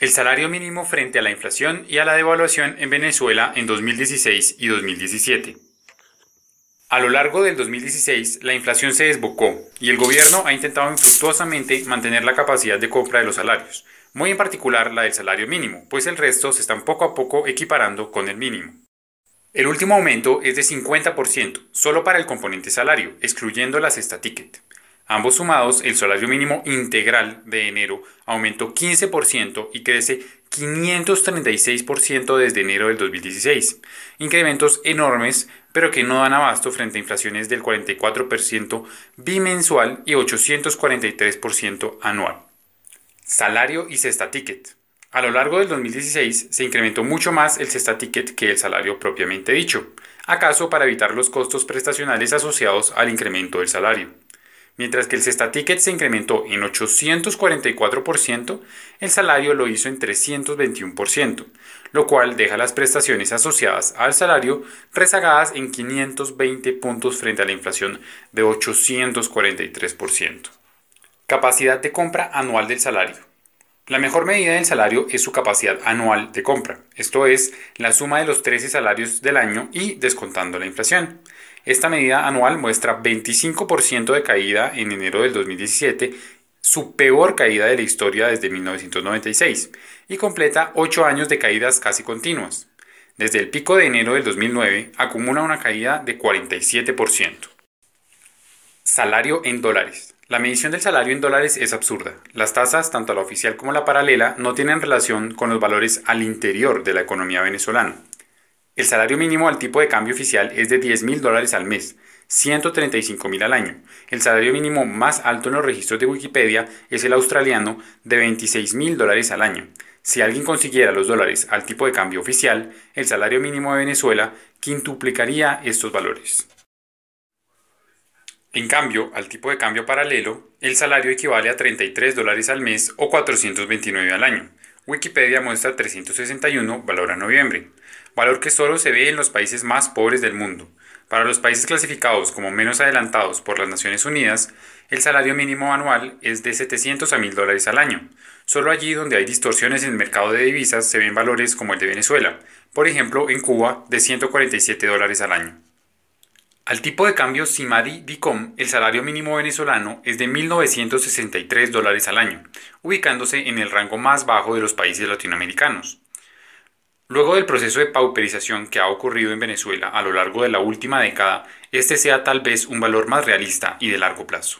El salario mínimo frente a la inflación y a la devaluación en Venezuela en 2016 y 2017. A lo largo del 2016, la inflación se desbocó y el gobierno ha intentado infructuosamente mantener la capacidad de compra de los salarios, muy en particular la del salario mínimo, pues el resto se están poco a poco equiparando con el mínimo. El último aumento es de 50%, solo para el componente salario, excluyendo la cesta ticket. Ambos sumados, el salario mínimo integral de enero aumentó 15% y crece 536% desde enero del 2016. Incrementos enormes, pero que no dan abasto frente a inflaciones del 44% bimensual y 843% anual. Salario y cesta ticket. A lo largo del 2016 se incrementó mucho más el cesta ticket que el salario propiamente dicho, acaso para evitar los costos prestacionales asociados al incremento del salario. Mientras que el ticket se incrementó en 844%, el salario lo hizo en 321%, lo cual deja las prestaciones asociadas al salario rezagadas en 520 puntos frente a la inflación de 843%. Capacidad de compra anual del salario. La mejor medida del salario es su capacidad anual de compra, esto es, la suma de los 13 salarios del año y descontando la inflación. Esta medida anual muestra 25% de caída en enero del 2017, su peor caída de la historia desde 1996, y completa 8 años de caídas casi continuas. Desde el pico de enero del 2009 acumula una caída de 47%. Salario en dólares. La medición del salario en dólares es absurda. Las tasas, tanto la oficial como la paralela, no tienen relación con los valores al interior de la economía venezolana. El salario mínimo al tipo de cambio oficial es de $10,000 mil dólares al mes, $135,000 al año. El salario mínimo más alto en los registros de Wikipedia es el australiano de $26,000 mil dólares al año. Si alguien consiguiera los dólares al tipo de cambio oficial, el salario mínimo de Venezuela quintuplicaría estos valores. En cambio, al tipo de cambio paralelo, el salario equivale a 33 dólares al mes o 429 al año. Wikipedia muestra 361 valor a noviembre, valor que solo se ve en los países más pobres del mundo. Para los países clasificados como menos adelantados por las Naciones Unidas, el salario mínimo anual es de 700 a 1000 dólares al año. Solo allí donde hay distorsiones en el mercado de divisas se ven valores como el de Venezuela, por ejemplo en Cuba de 147 dólares al año. Al tipo de cambio Simadi Dicom, el salario mínimo venezolano es de 1.963 dólares al año, ubicándose en el rango más bajo de los países latinoamericanos. Luego del proceso de pauperización que ha ocurrido en Venezuela a lo largo de la última década, este sea tal vez un valor más realista y de largo plazo.